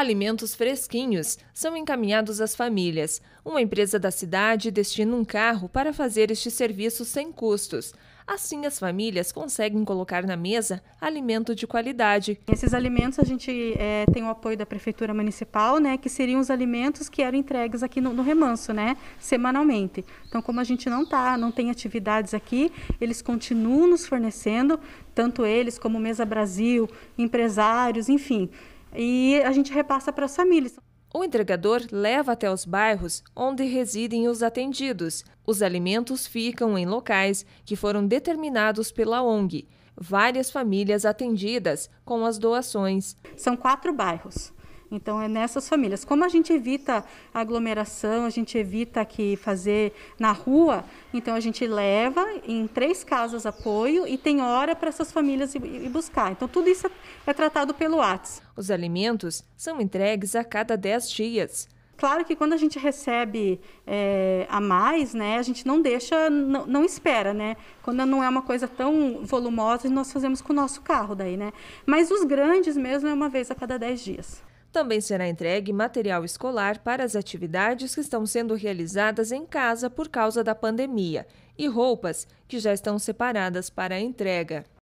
Alimentos fresquinhos são encaminhados às famílias. Uma empresa da cidade destina um carro para fazer este serviço sem custos. Assim, as famílias conseguem colocar na mesa alimento de qualidade. Esses alimentos a gente é, tem o apoio da prefeitura municipal, né, que seriam os alimentos que eram entregues aqui no, no remanso, né, semanalmente. Então, como a gente não tá, não tem atividades aqui, eles continuam nos fornecendo, tanto eles como Mesa Brasil, empresários, enfim e a gente repassa para as famílias. O entregador leva até os bairros onde residem os atendidos. Os alimentos ficam em locais que foram determinados pela ONG. Várias famílias atendidas com as doações. São quatro bairros. Então é nessas famílias. Como a gente evita aglomeração, a gente evita que fazer na rua, então a gente leva em três casas apoio e tem hora para essas famílias ir buscar. Então tudo isso é, é tratado pelo ATS. Os alimentos são entregues a cada 10 dias. Claro que quando a gente recebe é, a mais, né, a gente não deixa, não, não, espera, né? Quando não é uma coisa tão volumosa, nós fazemos com o nosso carro daí, né? Mas os grandes mesmo é uma vez a cada 10 dias. Também será entregue material escolar para as atividades que estão sendo realizadas em casa por causa da pandemia e roupas que já estão separadas para a entrega.